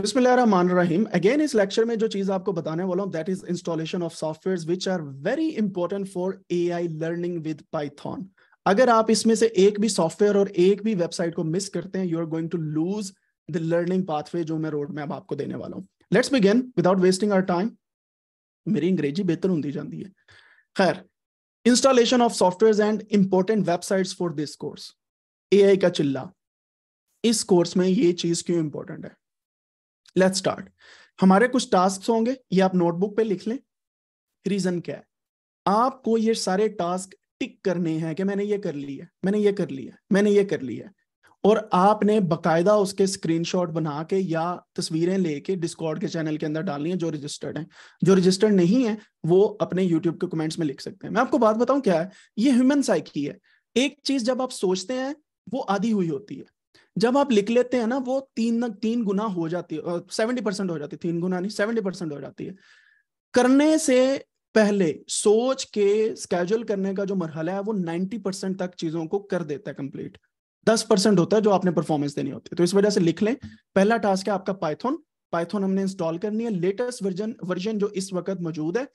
बिस्मिल्लाहिर्रहमानिर्रहीम अगेन इस लेक्चर में जो चीज आपको बताने वाला हूं that is installation of softwares which are very important for AI learning with Python अगर आप इसमें से एक भी सॉफ्टवेयर और एक भी वेबसाइट को मिस करते हैं you are going to lose the learning pathway जो मैं रोड मैप आपको देने वाला हूं let's begin without wasting our time मेरी अंग्रेजी बेहतर होती जाती है खैर installation of software and important websites for this course AI का चिल्ला इस कोर्स में ये चीज क्यों इंपॉर्टेंट है लेट्स स्टार्ट हमारे कुछ टास्क होंगे ये आप नोटबुक पे लिख लें रीजन क्या है आपको ये सारे टास्क टिक करने हैं कि मैंने ये कर लिया मैंने ये कर लिया मैंने ये कर लिया और आपने बकायदा उसके स्क्रीनशॉट बना के या तस्वीरें लेके डिस्कॉर्ड के चैनल के अंदर डालनी है जो रजिस्टर्ड है जो रजिस्टर्ड नहीं है वो अपने यूट्यूब के कमेंट्स में लिख सकते हैं मैं आपको बात बताऊं क्या है ये ह्यूमन साइकी है एक चीज जब आप सोचते हैं वो आधी हुई होती है जब आप लिख लेते हैं ना वो तीन तीन गुना हो जाती है सेवेंटी परसेंट हो जाती है तीन गुना नहीं सेवेंटी परसेंट हो जाती है करने से पहले सोच के स्केजुअल करने का जो मरहला है वो नाइन्टी परसेंट तक चीजों को कर देता है कंप्लीट दस परसेंट होता है जो आपने परफॉर्मेंस देनी होती है तो इस वजह से लिख लें पहला टास्क है आपका पाइथन पाइथन हमने इंस्टॉल करनी है लेटेस्ट वर्जन वर्जन जो इस वक्त मौजूद है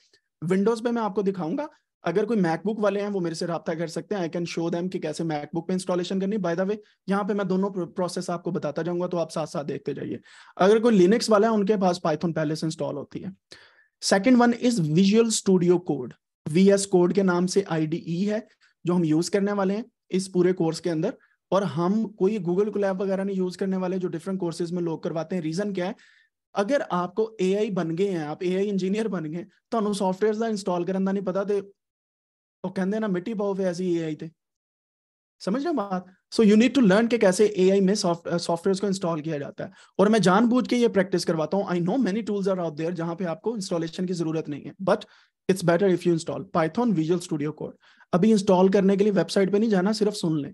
विंडोज पे मैं आपको दिखाऊंगा अगर कोई मैकबुक वाले हैं वो मेरे से रब्ता कर सकते हैं आई कैन शो दैम कि कैसे मैकबुक पे इंस्टॉलेशन करनी बाय द वे यहाँ पे मैं दोनों प्रोसेस आपको बताता जाऊंगा तो आप साथ साथ देखते जाइए अगर कोई लिनक्स वाला है उनके पास पाइथन पहले से इंस्टॉल होती है second one is Visual Studio Code V code के नाम से आई e है जो हम यूज करने वाले हैं इस पूरे कोर्स के अंदर और हम कोई गूगल कोलैब वगैरह नहीं यूज करने वाले जो डिफरेंट कोर्सेज में लोग करवाते हैं रीजन क्या है ਅਗਰ ਆਪਕੋ AI ਬਣ ਗਏ ਆ ਆਪ AI इंजीनियर बन गए तो सॉफ्टवेयर का इंस्टॉल करने का नहीं पता तो ਉਹ ਕਹਿੰਦੇ ਨਾ ਮਿੱਟੀ ਪਾਓ ਫੇ ਅਸੀਂ ਏਆਈ ਤੇ समझ रहे बात so you need to learn के कैसे ए में सॉफ्टवेयर uh, को इंस्टॉल किया जाता है और मैं जानबूझ के ये प्रैक्टिस करवाता हूँ I know many tools are out there जहां पे आपको इंस्टॉलेशन की जरूरत नहीं है but it's better if you install Python Visual Studio Code अभी इंस्टॉल करने के लिए वेबसाइट पे नहीं जाना सिर्फ सुन लें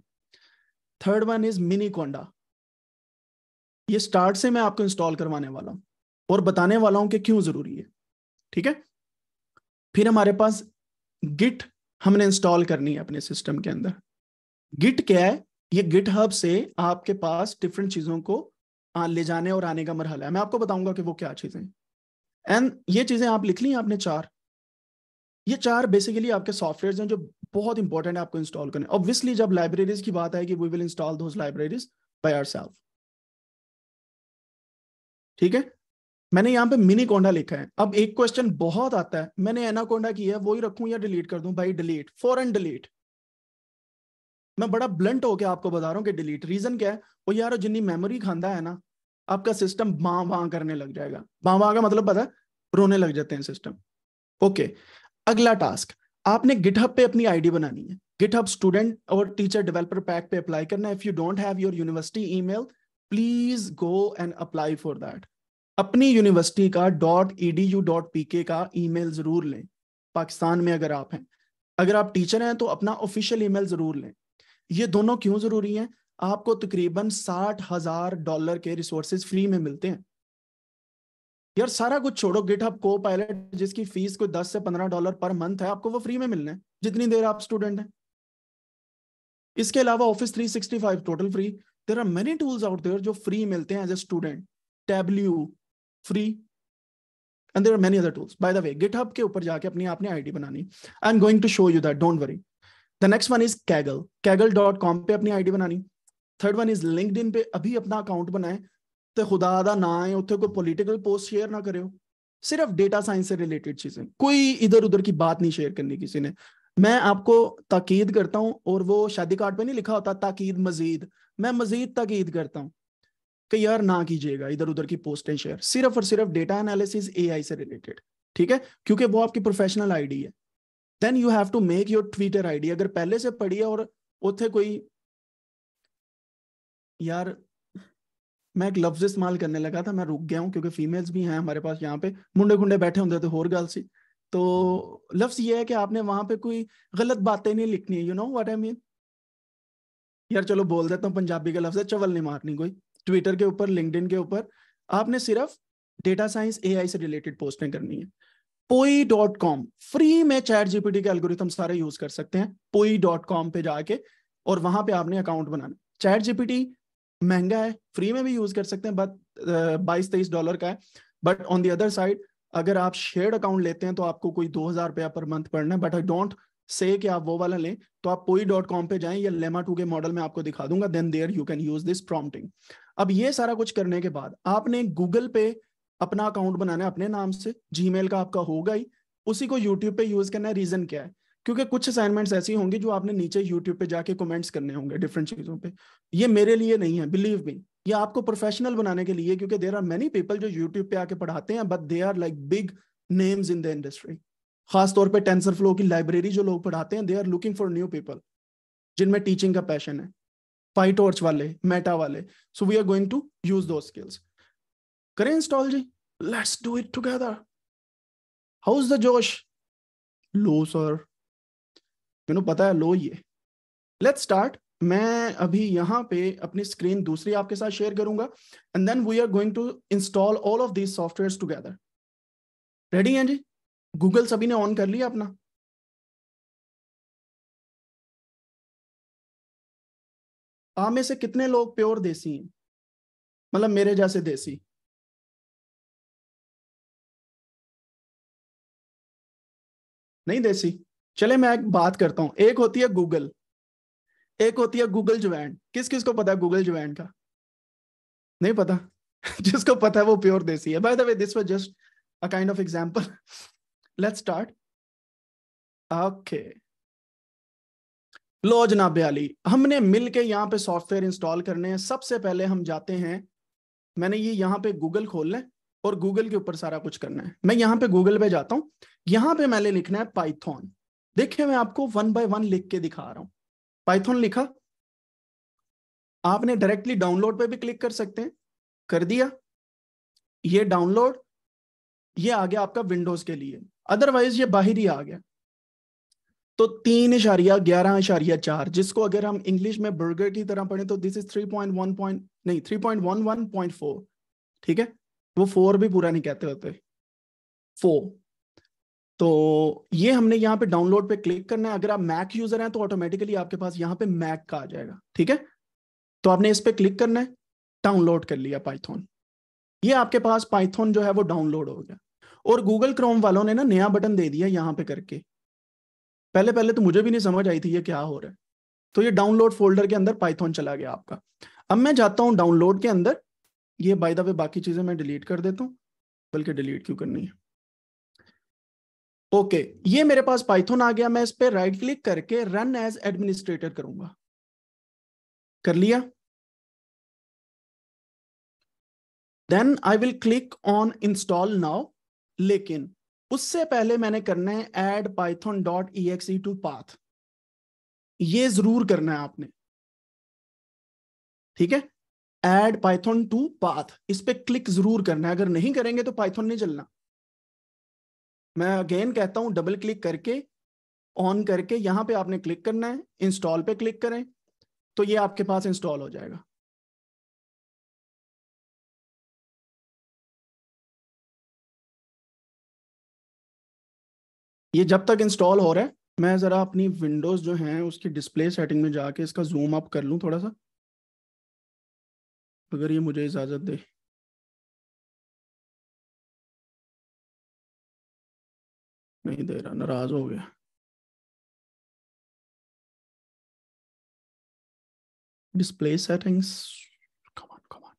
third one is Miniconda ये स्टार्ट से मैं आपको इंस्टॉल करवाने वाला हूँ और बताने वाला हूँ कि क्यों जरूरी है ठीक है फिर हमारे पास गिट हमने इंस्टॉल करनी है अपने सिस्टम के अंदर गिट क्या है ये गिट हब से आपके पास डिफरेंट चीजों को ले जाने और आने का मरहला है मैं आपको बताऊंगा कि वो क्या चीजें एंड ये चीजें आप लिख ली आपने चार ये चार बेसिकली आपके सॉफ्टवेयर हैं जो बहुत इंपॉर्टेंट है आपको इंस्टॉल करने ऑब्वियसली जब लाइब्रेरीज की बात आएगी we will install those libraries by are ठीक है मैंने यहाँ पे मिनी कोंडा लिखा है अब एक क्वेश्चन बहुत आता है मैंने एनाकोंडा किया है वो ही रखू या डिलीट कर दू भाई डिलीट फॉरन डिलीट मैं बड़ा ब्लंट होकर आपको बता रहा हूँ कि डिलीट रीजन क्या है वो यार जितनी मेमोरी खांदा है ना आपका सिस्टम बां बाँ करने लग जाएगा बां बाँ का मतलब पता है रोने लग जाते हैं सिस्टम ओके okay. अगला टास्क आपने गिटहब पे अपनी आईडी बनानी है गिटहब स्टूडेंट और टीचर डेवलपर पैक पे अप्लाई करना if you don't have your university email please go and apply for that अपनी यूनिवर्सिटी का dot E D U dot P K का ई मेल जरूर लें पाकिस्तान में अगर आप हैं अगर आप टीचर हैं तो अपना ऑफिशियल ई मेल जरूर लें ये दोनों क्यों जरूरी हैं आपको तकरीबन साठ हजार डॉलर के रिसोर्सेज फ्री में मिलते हैं यार सारा कुछ छोड़ो गिटहब को पायलट जिसकी फीस कोई दस से पंद्रह डॉलर पर मंथ है आपको वो फ्री में मिलना है जितनी देर आप स्टूडेंट हैं इसके अलावा Office 365 total free there are many tools out there जो फ्री मिलते हैं as a student Tableau free and there are many other tools by the way GitHub के ऊपर जाके अपनी आपने आईडी बनानी I am going to show you that don't worry the next one is Kaggle Kaggle dot com पे अपनी ID बनानी third one is LinkedIn पे अभी अपना अकाउंट बनाए तो खुदा का ना है उत्थे कोई पोलिटिकल पोस्ट शेयर ना करो सिर्फ डेटा साइंस से रिलेटेड चीजें कोई इधर उधर की बात नहीं शेयर करनी किसी ने मैं आपको ताकीद करता हूँ और वो शादी कार्ड पे नहीं लिखा होता ताकीद मजीद मैं मजीद ताकीद करता हूँ कि यार ना कीजिएगा इधर उधर की पोस्ट एंड शेयर सिर्फ और सिर्फ डेटा एनालिसिस एआई से रिलेटेड ठीक है क्योंकि वो आपकी प्रोफेशनल आईडी है then you have to make your Twitter ID अगर पहले से पड़ी है और उथे कोई यार मैं एक लफ्ज इस्तेमाल करने लगा था मैं रुक गया हूँ क्योंकि फीमेल्स भी हैं हमारे पास यहाँ पे मुंडे खुंडे बैठे होंगे तो होर गल सी तो लफ्ज ये है कि आपने वहां पे कोई गलत बातें नहीं लिखनी है you know what I mean यार चलो बोल देता हूँ पंजाबी का लफ्ज है चवल नहीं मारनी कोई ट्विटर के ऊपर लिंकड के ऊपर आपने सिर्फ डेटा साइंस ए से रिलेटेड पोस्टें करनी है पोई डॉट कॉम फ्री में चैट जीपीटी के एल्गोरिथम सारे यूज कर सकते हैं पोई डॉट कॉम पे जाके और वहां पे आपने अकाउंट बनाना चैट जीपीटी महंगा है फ्री में भी यूज कर सकते हैं बट uh, बाईस तेईस डॉलर का है but on the other side अगर आप शेयर अकाउंट लेते हैं तो आपको कोई दो हजार रुपया पर मंथ पड़ना है बट आई डोंट से कि आप वो वाला लें तो आप पोई डॉट कॉम पे जाएं या लेमा टू के मॉडल में आपको दिखा दूंगा then there you can use this prompting अब ये सारा कुछ करने के बाद आपने गूगल पे अपना अकाउंट बनाना है अपने नाम से जीमेल का आपका होगा ही उसी को यूट्यूब पे यूज करना है रीजन क्या है क्योंकि कुछ असाइनमेंट्स ऐसी होंगी जो आपने नीचे यूट्यूब पे जाके कमेंट्स करने होंगे डिफरेंट चीजों पे ये मेरे लिए नहीं है बिलीव मी ये आपको प्रोफेशनल बनाने के लिए क्योंकि देर आर मेनी पीपल जो यूट्यूब पे आके पढ़ाते हैं but they are like big names in the industry खासतौर पर टेंसर फ्लो की लाइब्रेरी जो लोग पढ़ाते हैं they are looking for new people जिनमें टीचिंग का पैशन है pytorch वाले meta वाले so we are going to use those skills करें इंस्टॉल जी let's do it together how is the josh लो सर मैंने पता है लो ये लेट्स स्टार्ट मैं अभी यहां पे अपनी स्क्रीन दूसरी आपके साथ शेयर करूंगा and then we are going to install all of these software together ready हैं जी गूगल सभी ने ऑन कर लिया अपना आप में से कितने लोग प्योर देसी हैं मतलब मेरे जैसे देसी नहीं देसी चले मैं एक बात करता हूं एक होती है गूगल एक होती है गूगल जुवैन किस किस को पता है गूगल जुवैन का नहीं पता जिसको पता है वो प्योर देसी है by the way this was just a kind of example let's start okay लो जनाब अली हमने मिल के यहाँ पे सॉफ्टवेयर इंस्टॉल करने हैं सबसे पहले हम जाते हैं मैंने ये यहाँ पे गूगल खोलना है और गूगल के ऊपर सारा कुछ करना है मैं यहाँ पे गूगल पे जाता हूँ यहाँ पे मैंने लिखना है पाइथॉन देखिए मैं आपको वन बाय वन लिख के दिखा रहा हूँ पाइथॉन लिखा आपने डायरेक्टली डाउनलोड पे भी क्लिक कर सकते हैं कर दिया ये डाउनलोड ये आ गया आपका विंडोज के लिए अदरवाइज ये बाहर ही आ गया तो तीन इशारिया ग्यारह इशारिया चार जिसको अगर हम इंग्लिश में बर्गर की तरह पढ़े तो this is three point one point नहीं three point one one point four ठीक है वो फोर भी पूरा नहीं कहते होते फोर तो ये हमने यहाँ पे डाउनलोड पे क्लिक करना है अगर आप मैक यूजर हैं तो ऑटोमेटिकली आपके पास यहाँ पे मैक का आ जाएगा ठीक है तो आपने इस पर क्लिक करना है डाउनलोड कर लिया पाइथॉन ये आपके पास पाइथॉन जो है वो डाउनलोड हो गया और गूगल क्रोम वालों ने ना नया बटन दे दिया यहाँ पे करके पहले पहले तो मुझे भी नहीं समझ आई थी ये क्या हो रहा है तो ये डाउनलोड फोल्डर के अंदर पाइथन चला गया आपका अब मैं जाता हूँ डाउनलोड के अंदर ये बाय द वे बाकी चीजें मैं डिलीट कर देता हूँ बल्कि डिलीट क्यों करनी है ओके ये मेरे पास पाइथन आ गया मैं इस पर राइट क्लिक करके रन एज एडमिनिस्ट्रेटर करूंगा कर लिया then I will click on install now लेकिन उससे पहले मैंने करना है add Python dot E X E to path ये जरूर करना है आपने ठीक है एड पाइथन टू पाथ इस पर क्लिक जरूर करना है अगर नहीं करेंगे तो पाइथन नहीं चलना मैं अगेन कहता हूं डबल क्लिक करके ऑन करके यहां पे आपने क्लिक करना है इंस्टॉल पे क्लिक करें तो ये आपके पास इंस्टॉल हो जाएगा ये जब तक इंस्टॉल हो रहा है मैं ज़रा अपनी विंडोज़ जो है उसकी डिस्प्ले सेटिंग में जाके इसका जूम अप कर लू थोड़ा सा अगर ये मुझे इजाज़त दे नहीं दे रहा नाराज़ हो गया डिस्प्ले सेटिंग्स कमान कमान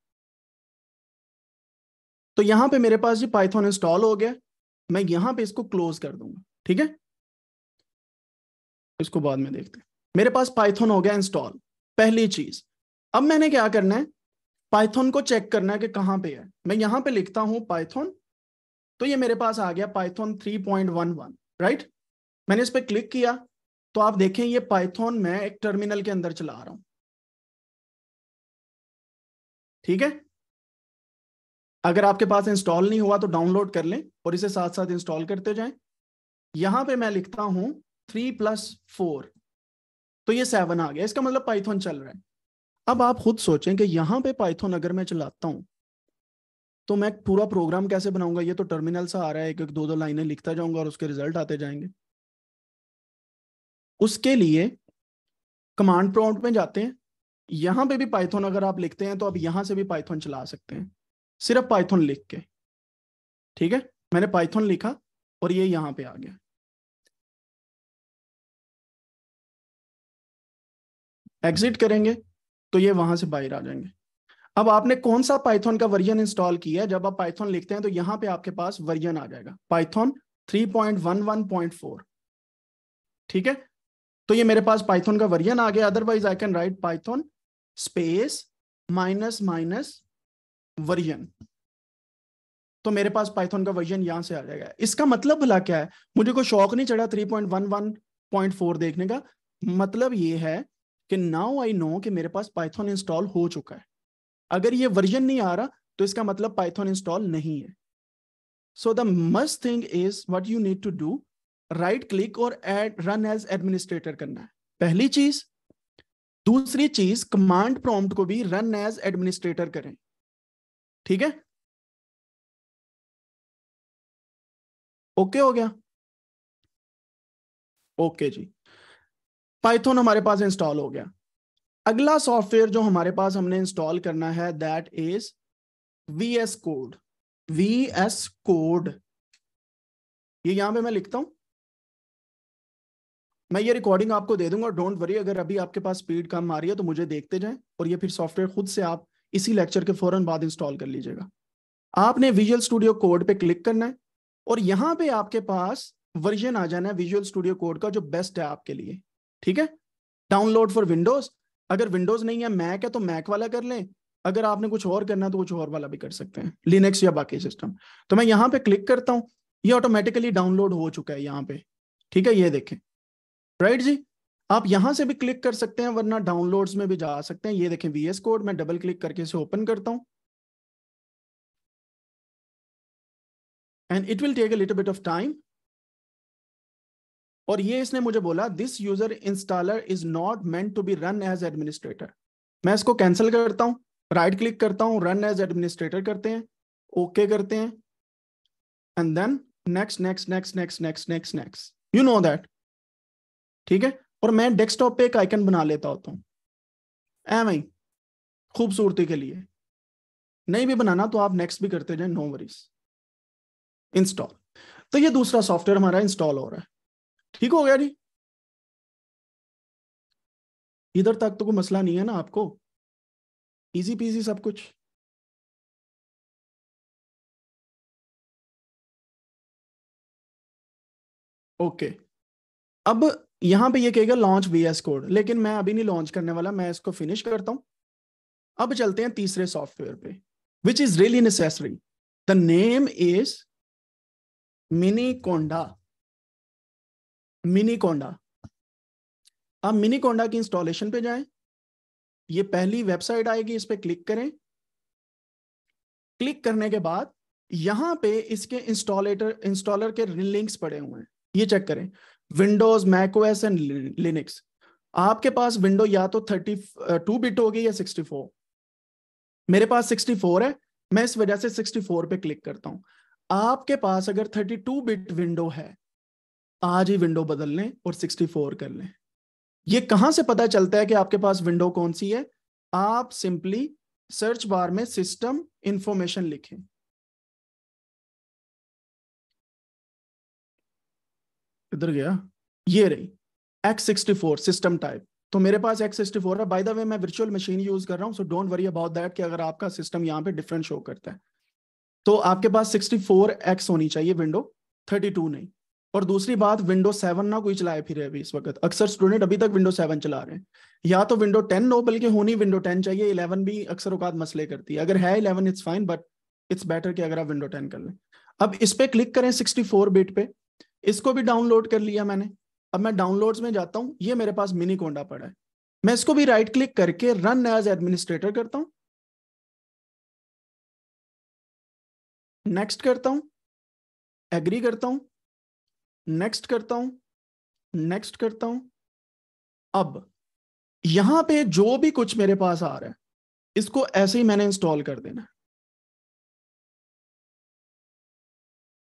तो यहां पे मेरे पास जी पाइथन इंस्टॉल हो गया मैं यहां पे इसको क्लोज कर दूंगा ठीक है इसको बाद में देखते हैं मेरे पास पाइथन हो गया इंस्टॉल पहली चीज अब मैंने क्या करना है पाइथन को चेक करना है कि कहां पे है मैं यहां पे लिखता हूं पाइथन तो ये मेरे पास आ गया पाइथन 3.11 राइट मैंने इस पर क्लिक किया तो आप देखें ये पाइथन मैं एक टर्मिनल के अंदर चला रहा हूं ठीक है अगर आपके पास इंस्टॉल नहीं हुआ तो डाउनलोड कर लें और इसे साथ साथ इंस्टॉल करते जाएं यहां पे मैं लिखता हूं थ्री प्लस फोर तो ये सेवन आ गया इसका मतलब पाइथन चल रहा है अब आप खुद सोचें कि यहां पे पाइथन अगर मैं चलाता हूं तो मैं पूरा प्रोग्राम कैसे बनाऊंगा ये तो टर्मिनल सा आ रहा है एक एक दो दो लाइनें लिखता जाऊंगा और उसके रिजल्ट आते जाएंगे उसके लिए कमांड प्रॉम्प्ट में जाते हैं यहां पे भी पाइथन अगर आप लिखते हैं तो आप यहां से भी पाइथन चला सकते हैं सिर्फ पाइथन लिख के ठीक है मैंने पाइथन लिखा और ये यहां पे आ गया एग्जिट करेंगे तो ये वहां से बाहर आ जाएंगे अब आपने कौन सा पाइथन का वर्जन इंस्टॉल किया है जब आप पाइथन लिखते हैं तो यहां पे आपके पास वर्जन आ जाएगा पाइथन 3.11.4 ठीक है तो ये मेरे पास पाइथन का वर्जन आ गया otherwise I can write Python space minus minus version तो मेरे पास पाइथन का वर्जन यहां से आ जाएगा इसका मतलब भला क्या है मुझे कोई शौक नहीं चढ़ा 3.11.4 देखने का मतलब ये है कि नाउ आई नो कि मेरे पास पाइथन इंस्टॉल हो चुका है अगर ये वर्जन नहीं आ रहा तो इसका मतलब पाइथन इंस्टॉल नहीं है so the must thing is what you need to do right click और एड रन एज एडमिनिस्ट्रेटर करना है पहली चीज दूसरी चीज कमांड प्रॉम्प्ट को भी रन एज एडमिनिस्ट्रेटर करें ठीक है ओके okay हो गया ओके okay जी पाइथन हमारे पास इंस्टॉल हो गया अगला सॉफ्टवेयर जो हमारे पास हमने इंस्टॉल करना है that is V S code V S code ये यहां पे मैं लिखता हूं मैं ये रिकॉर्डिंग आपको दे दूंगा डोंट वरी अगर अभी आपके पास स्पीड कम आ रही है तो मुझे देखते जाएं और ये फिर सॉफ्टवेयर खुद से आप इसी लेक्चर के फौरन बाद इंस्टॉल कर लीजिएगा आपने विजुअल स्टूडियो कोड पे क्लिक करना है और यहां पे आपके पास वर्जन आ जाना है विजुअल स्टूडियो कोड का जो बेस्ट है आपके लिए ठीक है डाउनलोड फॉर विंडोज अगर विंडोज नहीं है मैक है तो मैक वाला कर लें अगर आपने कुछ और करना है तो कुछ और वाला भी कर सकते हैं लिनक्स या बाकी सिस्टम तो मैं यहाँ पे क्लिक करता हूँ ये ऑटोमेटिकली डाउनलोड हो चुका है यहाँ पे ठीक है ये देखें राइट जी आप यहाँ से भी क्लिक कर सकते हैं वरना डाउनलोड्स में भी जा सकते हैं ये देखें वीएस कोड मैं डबल क्लिक करके इसे ओपन करता हूँ and it will take a little bit of time और ये इसने मुझे बोला this user installer is not meant to be run as administrator मैं इसको कैंसिल करता हूं राइट क्लिक करता हूं रन एज एडमिनिस्ट्रेटर करते हैं ओके okay करते हैं and then next next next next next next next you know that ठीक है और मैं डेस्कटॉप पे एक आइकन बना लेता होता हूं एम आई खूबसूरती के लिए नहीं भी बनाना तो आप नेक्स्ट भी करते जाए नो वरीज इंस्टॉल तो ये दूसरा सॉफ्टवेयर हमारा इंस्टॉल हो रहा है ठीक हो गया जी इधर तक तो कोई मसला नहीं है ना आपको इजी पीजी सब कुछ ओके अब यहां पे ये कहेगा लॉन्च वी एस कोड लेकिन मैं अभी नहीं लॉन्च करने वाला मैं इसको फिनिश करता हूं अब चलते हैं तीसरे सॉफ्टवेयर पे which is really necessary the name is Miniconda Miniconda आप मिनी कोंडा की इंस्टॉलेशन पे जाएं ये पहली वेबसाइट आएगी इस पर क्लिक करें क्लिक करने के बाद यहां पे इसके इंस्टॉलेटर इंस्टॉलर के लिंक्स पड़े हुए हैं ये चेक करें विंडोज मैकोएस एंड लिनिक्स आपके पास विंडो या तो थर्टी टू बिट होगी या सिक्सटी फोर मेरे पास सिक्सटी फोर है मैं इस वजह से सिक्सटी फोर पे क्लिक करता हूँ आपके पास अगर थर्टी टू बिट विंडो है आज ही विंडो बदल लें और 64 कर लें ये कहां से पता चलता है कि आपके पास विंडो कौन सी है आप सिंपली सर्च बार में सिस्टम इंफॉर्मेशन लिखें इधर गया ये रही X64 सिस्टम टाइप तो मेरे पास X64 है बाय द वे मैं वर्चुअल मशीन यूज कर रहा हूँ so don't worry about that कि अगर आपका सिस्टम यहां पे डिफरेंट शो करता है तो आपके पास 64X होनी चाहिए विंडो 32 नहीं और दूसरी बात विंडो सेवन ना कोई चलाए फिर अभी इस वक्त अक्सर स्टूडेंट अभी तक विंडो सेवन चला रहे हैं या तो विंडो टेन नो बल्कि होनी विंडो टेन चाहिए इलेवन भी अक्सर औकात मसले करती है अगर है eleven it's fine but it's better कि अगर आप विंडो टेन कर लें अब इस पर क्लिक करें सिक्सटी फोर बिट पे इसको भी डाउनलोड कर लिया मैंने अब मैं डाउनलोड में जाता हूँ ये मेरे पास मिनी कोंडा पड़ा है मैं इसको भी राइट क्लिक करके रन एज एडमिनिस्ट्रेटर करता हूँ नेक्स्ट करता हूँ एग्री करता हूँ नेक्स्ट करता हूं नेक्स्ट करता हूं अब यहां पे जो भी कुछ मेरे पास आ रहा है इसको ऐसे ही मैंने इंस्टॉल कर देना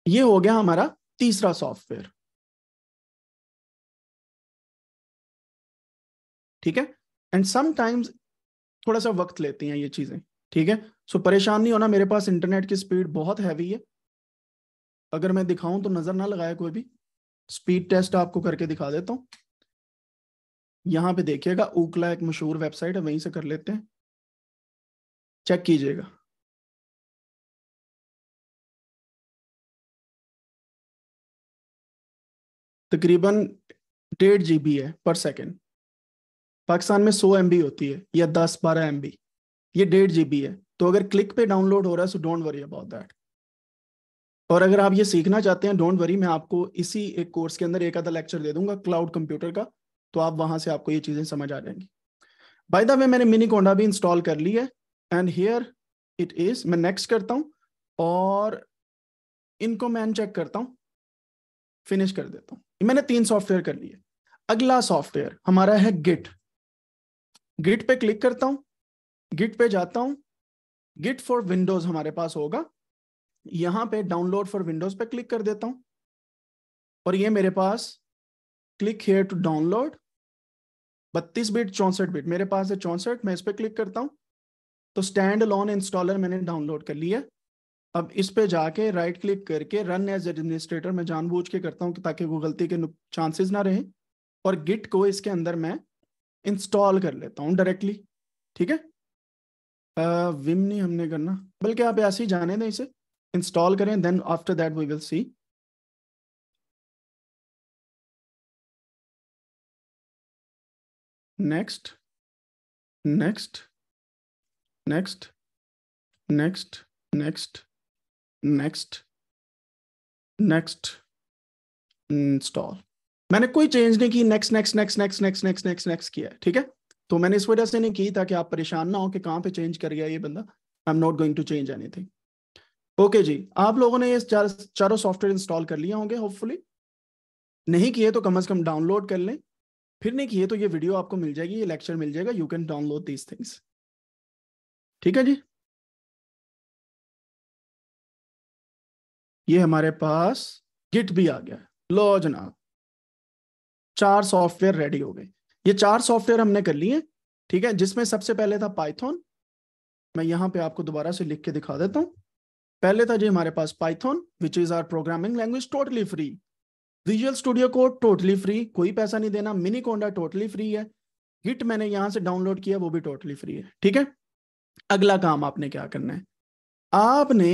ये हो गया हमारा तीसरा सॉफ्टवेयर ठीक है एंड समटाइम्स थोड़ा सा वक्त लेती हैं ये चीजें ठीक है सो so, परेशान नहीं होना मेरे पास इंटरनेट की स्पीड बहुत हैवी है अगर मैं दिखाऊं तो नजर ना लगाया कोई भी स्पीड टेस्ट आपको करके दिखा देता हूं यहां पे देखिएगा ओकला एक मशहूर वेबसाइट है वहीं से कर लेते हैं चेक कीजिएगा तकरीबन डेढ़ जी बी है पर सेकेंड पाकिस्तान में सौ एम होती है या दस बारह एम ये डेढ़ जी है तो अगर क्लिक पे डाउनलोड हो रहा है so don't worry about that और अगर आप ये सीखना चाहते हैं डोंट वरी मैं आपको इसी एक कोर्स के अंदर एक आधा लेक्चर दे दूंगा क्लाउड कंप्यूटर का तो आप वहां से आपको ये चीजें समझ आ जाएंगी बाय द वे मैंने मिनी कोंडा भी इंस्टॉल कर ली है एंड हेयर इट इज मैं नेक्स्ट करता हूँ और इनको मैं अनचेक करता हूँ फिनिश कर देता हूँ मैंने तीन सॉफ्टवेयर कर लिए अगला सॉफ्टवेयर हमारा है गिट गिट पे क्लिक करता हूँ गिट पे जाता हूँ गिट फॉर विंडोज हमारे पास होगा यहां पे डाउनलोड फॉर विंडोज पे क्लिक कर देता हूं और ये मेरे पास क्लिक हेयर टू डाउनलोड बत्तीस बिट चौसठ बिट मेरे पास है चौंसठ मैं इस पर क्लिक करता हूं तो स्टैंड लॉन इंस्टॉलर मैंने डाउनलोड कर लिया अब इस पे जाके राइट क्लिक करके रन एज एडमिनिस्ट्रेटर मैं जानबूझ के करता हूँ ताकि वो गलती के चांसेस ना रहे और गिट को इसके अंदर मैं इंस्टॉल कर लेता हूँ डायरेक्टली ठीक है विम नहीं हमने करना बल्कि आप ऐसे ही जाने दें इसे इंस्टॉल करें then after that we will see next next next next next next next install मैंने कोई चेंज नहीं की next next next next next next next next किया ठीक है तो मैंने इस वजह से नहीं की ताकि आप परेशान ना हो कि कहां पे चेंज कर गया ये बंदा I am not going to change anything okay जी आप लोगों ने ये चार, चारों सॉफ्टवेयर इंस्टॉल कर लिए होंगे होपफुली नहीं किए तो कम से कम डाउनलोड कर लें फिर नहीं किए तो ये वीडियो आपको मिल जाएगी ये लेक्चर मिल जाएगा you can download these things ठीक है जी ये हमारे पास गिट भी आ गया लो जनाब चार सॉफ्टवेयर रेडी हो गए ये चार सॉफ्टवेयर हमने कर लिए ठीक है जिसमें सबसे पहले था पाइथन मैं यहां पे आपको दोबारा से लिख के दिखा देता हूं पहले था जी हमारे पास Python which is our programming language totally free Visual Studio को टोटली फ्री कोई पैसा नहीं देना मिनी कोंडा टोटली फ्री है गिट मैंने यहां से डाउनलोड किया वो भी टोटली फ्री है ठीक है अगला काम आपने क्या करना है आपने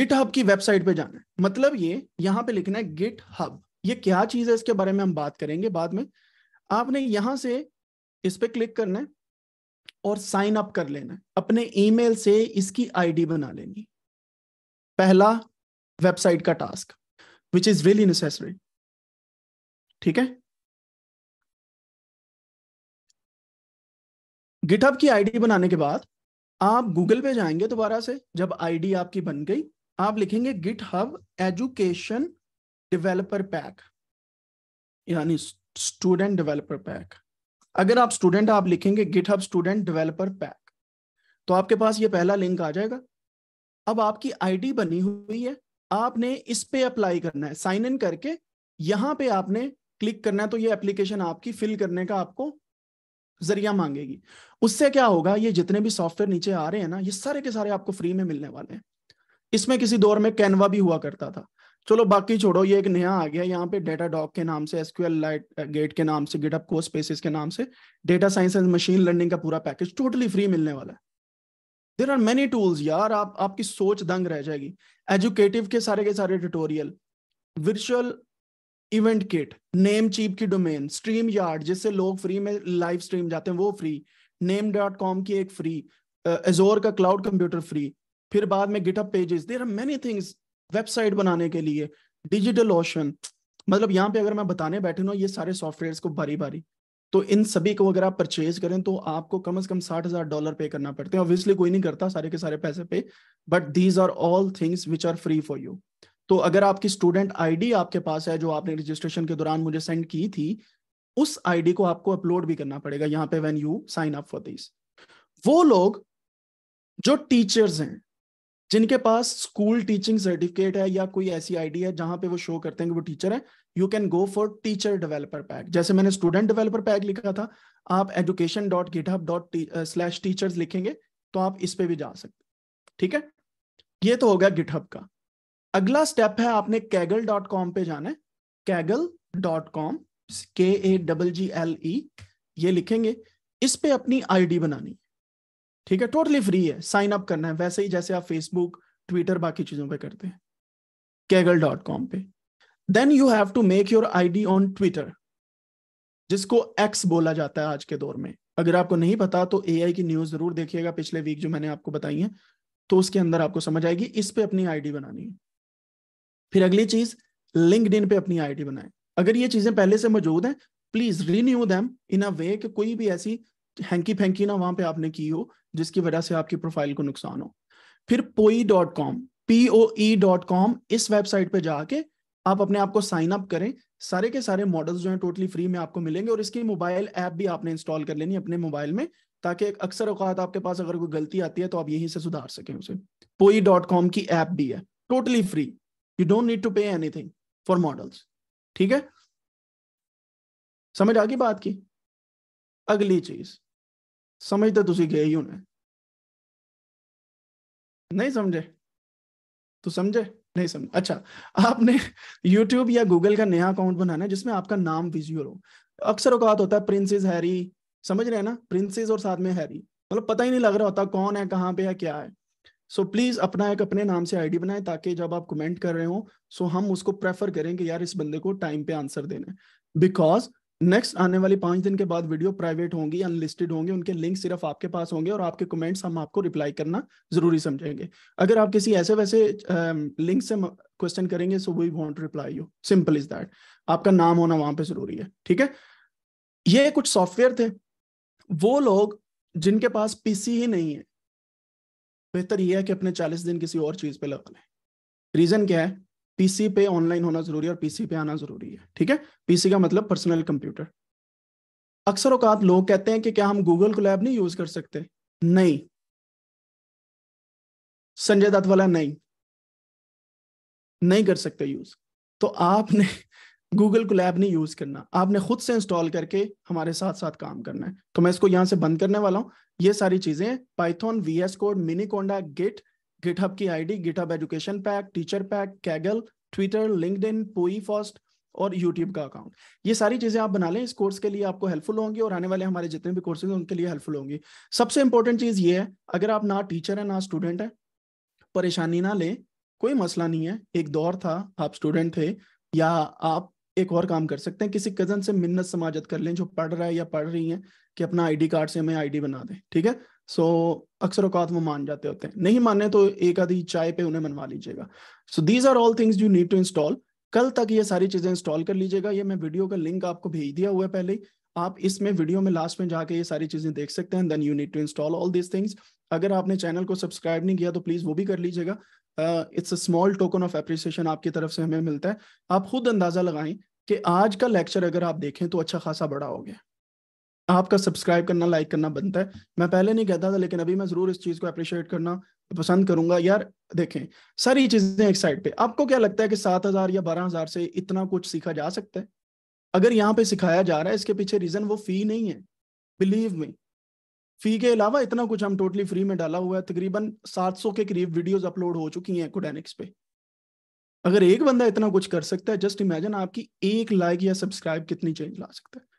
गिट हब की वेबसाइट पे जाना है मतलब ये यहां पे लिखना है गिट हब ये क्या चीज है इसके बारे में हम बात करेंगे बाद में आपने यहां से इस पे क्लिक करना है और साइन अप कर लेना अपने ईमेल से इसकी आईडी बना लेनी पहला वेबसाइट का task which is really necessary ठीक है गिटहब की आईडी बनाने के बाद आप गूगल पे जाएंगे दोबारा से जब आईडी आपकी बन गई आप लिखेंगे GitHub education developer pack यानी स्टूडेंट डेवलपर पैक अगर आप स्टूडेंट आप लिखेंगे गिटहब स्टूडेंट डेवलपर पैक तो आपके पास ये पहला लिंक आ जाएगा अब आपकी आईडी बनी हुई है आपने इस पे अप्लाई करना है साइन इन करके यहाँ पे आपने क्लिक करना है तो ये एप्लीकेशन आपकी फिल करने का आपको जरिया मांगेगी उससे क्या होगा ये जितने भी सॉफ्टवेयर नीचे आ रहे हैं ना ये सारे के सारे आपको फ्री में मिलने वाले हैं इसमें किसी दौर में कैनवा भी हुआ करता था चलो बाकी छोड़ो ये एक नया आ गया यहाँ पे डेटा डॉक के नाम से एसक्यूएल लाइट गेट के नाम से गिटअप को स्पेसिस के नाम से data science and machine learning का पूरा पैकेज टोटली फ्री मिलने वाला है देर आर मेनी टूल्स यार आप आपकी सोच दंग रह जाएगी एजुकेटिव के सारे के सारे tutorial virtual event kit Namecheap की डोमेन स्ट्रीम यार्ड जिससे लोग फ्री में लाइव स्ट्रीम जाते हैं वो फ्री नेम डॉट कॉम की एक फ्री एजोर uh, का क्लाउड कंप्यूटर फ्री फिर बाद में GitHub pages there are many things website बनाने के लिए डिजिटल ओशन मतलब यहाँ पे अगर मैं बताने बैठे ना ये सारे सॉफ्टवेयर को बारी बारी तो इन सभी को अगर आप परचेज करें तो आपको कम से कम साठ हजार डॉलर पे करना पड़ते हैं ऑब्वियसली कोई नहीं करता सारे के सारे पैसे पे but these are all things which are free for you तो अगर आपकी स्टूडेंट आईडी आपके पास है जो आपने रजिस्ट्रेशन के दौरान मुझे सेंड की थी उस आईडी को आपको अपलोड भी करना पड़ेगा यहाँ पे when you sign up for this वो लोग जो टीचर्स हैं जिनके पास स्कूल टीचिंग सर्टिफिकेट है या कोई ऐसी आईडी है जहां पे वो शो करते हैं कि वो टीचर है you can go for teacher developer pack जैसे मैंने स्टूडेंट डेवलपर पैक लिखा था आप education dot git dot slash teacher लिखेंगे तो आप इस पे भी जा सकते ठीक है ये तो होगा गिटहब का अगला स्टेप है आपने कैगल डॉट कॉम पे जाना है कैगल डॉट कॉम के A double G L E ये लिखेंगे इस पे अपनी आईडी बनानी ठीक है टोटली फ्री है साइन अप करना है वैसे ही जैसे आप फेसबुक ट्विटर बाकी चीजों पे करते हैं कैगल डॉट कॉम पे then you have to make your ID on Twitter जिसको एक्स बोला जाता है आज के दौर में अगर आपको नहीं पता तो ए की न्यूज जरूर देखिएगा पिछले वीक जो मैंने आपको बताई है तो उसके अंदर आपको समझ आएगी इस पे अपनी आईडी बनानी है फिर अगली चीज लिंकड पे अपनी आईडी बनाए अगर ये चीजें पहले से मौजूद हैं please renew them in a way कि कोई भी ऐसी हैंकी फेंकी ना वहां पे आपने की हो जिसकी वजह से आपकी प्रोफाइल को नुकसान हो फिर Poe dot com P O E dot com इस वेबसाइट पे जाके आप अपने आप को साइन अप करें सारे के सारे मॉडल्स जो हैं टोटली फ्री में आपको मिलेंगे और इसकी मोबाइल ऐप भी आपने इंस्टॉल कर लेनी अपने मोबाइल में ताकि अक्सर अवकात आपके पास अगर कोई गलती आती है तो आप यहीं से सुधार सकें उसे पोई डॉट कॉम की ऐप भी है totally free you don't need to pay anything for models ठीक है समझ आ गई बात की अगली चीज समझते ਤਾਂ ਤੁਸੀਂ ਗਏ ਹੀ नहीं समझे तो समझे नहीं समझ अच्छा आपने YouTube या Google का नया अकाउंट बनाना है जिसमें आपका नाम विजुअल हो अक्सर औकात होता है प्रिंसेस हैरी समझ रहे हैं ना प्रिंसेस और साथ में हैरी मतलब पता ही नहीं लग रहा होता कौन है कहाँ पे है क्या है सो so, प्लीज अपना एक अपने नाम से आईडी बनाए ताकि जब आप कमेंट कर रहे हो सो so हम उसको प्रेफर करें कि यार इस बंदे को टाइम पे आंसर देना है बिकॉज नेक्स्ट आने वाली पांच दिन के बाद वीडियो प्राइवेट होंगी अनलिस्टेड होंगे उनके लिंक सिर्फ आपके पास होंगे और आपके कमेंट्स हम आपको रिप्लाई करना जरूरी समझेंगे अगर आप किसी ऐसे वैसे लिंक से क्वेश्चन करेंगे so we want reply you simple is that आपका नाम होना वहां पे जरूरी है ठीक है ये कुछ सॉफ्टवेयर थे वो लोग जिनके पास पीसी ही नहीं है बेहतर यह है कि अपने चालीस दिन किसी और चीज पे लगा लें रीजन क्या है पीसी पे ऑनलाइन होना जरूरी है और पीसी पे आना जरूरी है ठीक है पीसी का मतलब पर्सनल कंप्यूटर अक्सर औकात लोग कहते हैं कि क्या हम गूगल को लैब नहीं यूज कर सकते नहीं संजय दत्त वाला नहीं नहीं कर सकते यूज तो आपने गूगल को लैब नहीं यूज करना आपने खुद से इंस्टॉल करके हमारे साथ साथ काम करना है तो मैं इसको यहां से बंद करने वाला हूं ये सारी चीजें Python V S code conda git GitHub की ID GitHub education pack teacher pack Kaggle Twitter LinkedIn Poe first और यूट्यूब का अकाउंट ये सारी चीजें आप बना लें इस कोर्स के लिए आपको हेल्पफुल होंगी और आने वाले हमारे जितने भी कोर्सेज हैं उनके लिए हेल्पफुल होंगी सबसे इंपॉर्टेंट चीज ये है अगर आप ना टीचर है ना स्टूडेंट है परेशानी ना लें कोई मसला नहीं है एक दौर था आप स्टूडेंट थे या आप एक और काम कर सकते हैं किसी कजन से मिन्नत समाजत कर लें जो पढ़ रहा है या पढ़ रही है कि अपना आईडी कार्ड से हमें आईडी बना दें ठीक है सो अक्सर औकात वो मान जाते होते हैं नहीं माने तो एक आधी चाय पे उन्हें मनवा लीजिएगा so these are all things you need to install कल तक ये सारी चीजें इंस्टॉल कर लीजिएगा ये मैं वीडियो का लिंक आपको भेज दिया हुआ है पहले ही आप इसमें वीडियो में लास्ट में जाके ये सारी चीजें देख सकते हैं then you need to install all these things अगर आपने चैनल को सब्सक्राइब नहीं किया तो प्लीज वो भी कर लीजिएगा it's a small token of appreciation आपकी तरफ से हमें मिलता है आप खुद अंदाजा लगाएं कि आज का लेक्चर अगर आप देखें तो अच्छा खासा बड़ा हो गया आपका सब्सक्राइब करना लाइक करना बनता है मैं पहले नहीं कहता था लेकिन अभी मैं जरूर इस चीज को अप्रिशिएट करना पसंद करूंगा यार देखें सारी चीजें एक साइड पे आपको क्या लगता है कि सात हजार या बारह हजार से इतना कुछ सीखा जा सकता है अगर यहाँ पे सिखाया जा रहा है इसके पीछे रीजन वो फी नहीं है बिलीव में फी के अलावा इतना कुछ हम टोटली फ्री में डाला हुआ है तकरीबन सात के करीब वीडियोज अपलोड हो चुकी हैं कोडेनिक्स पे अगर एक बंदा इतना कुछ कर सकता है जस्ट इमेजिन आपकी एक लाइक या सब्सक्राइब कितनी चेंज ला सकता है